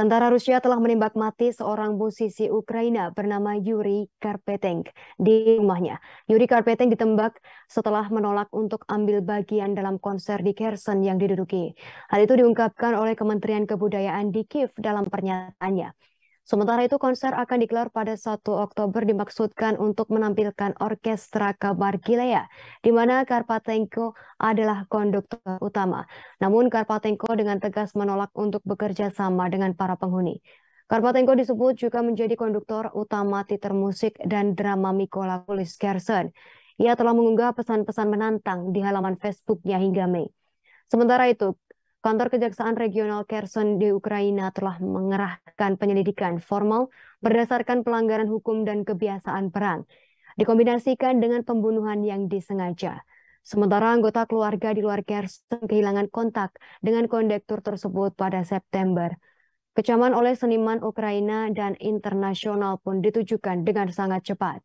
Tentara Rusia telah menembak mati seorang musisi Ukraina bernama Yuri Karpeteng di rumahnya. Yuri Karpeteng ditembak setelah menolak untuk ambil bagian dalam konser di Kherson yang diduduki. Hal itu diungkapkan oleh Kementerian Kebudayaan di Kiev dalam pernyataannya. Sementara itu konser akan digelar pada 1 Oktober dimaksudkan untuk menampilkan orkestra Kabar Gilea, ya, di mana Karpatenko adalah konduktor utama. Namun Karpatenko dengan tegas menolak untuk bekerja sama dengan para penghuni. Karpatenko disebut juga menjadi konduktor utama titer musik dan drama Mikola Polis Gerson. Ia telah mengunggah pesan-pesan menantang di halaman Facebooknya hingga Mei. Sementara itu, Kantor Kejaksaan Regional Kherson di Ukraina telah mengerahkan penyelidikan formal berdasarkan pelanggaran hukum dan kebiasaan perang, dikombinasikan dengan pembunuhan yang disengaja. Sementara anggota keluarga di luar Kherson kehilangan kontak dengan kondektur tersebut pada September. Kecaman oleh seniman Ukraina dan internasional pun ditujukan dengan sangat cepat.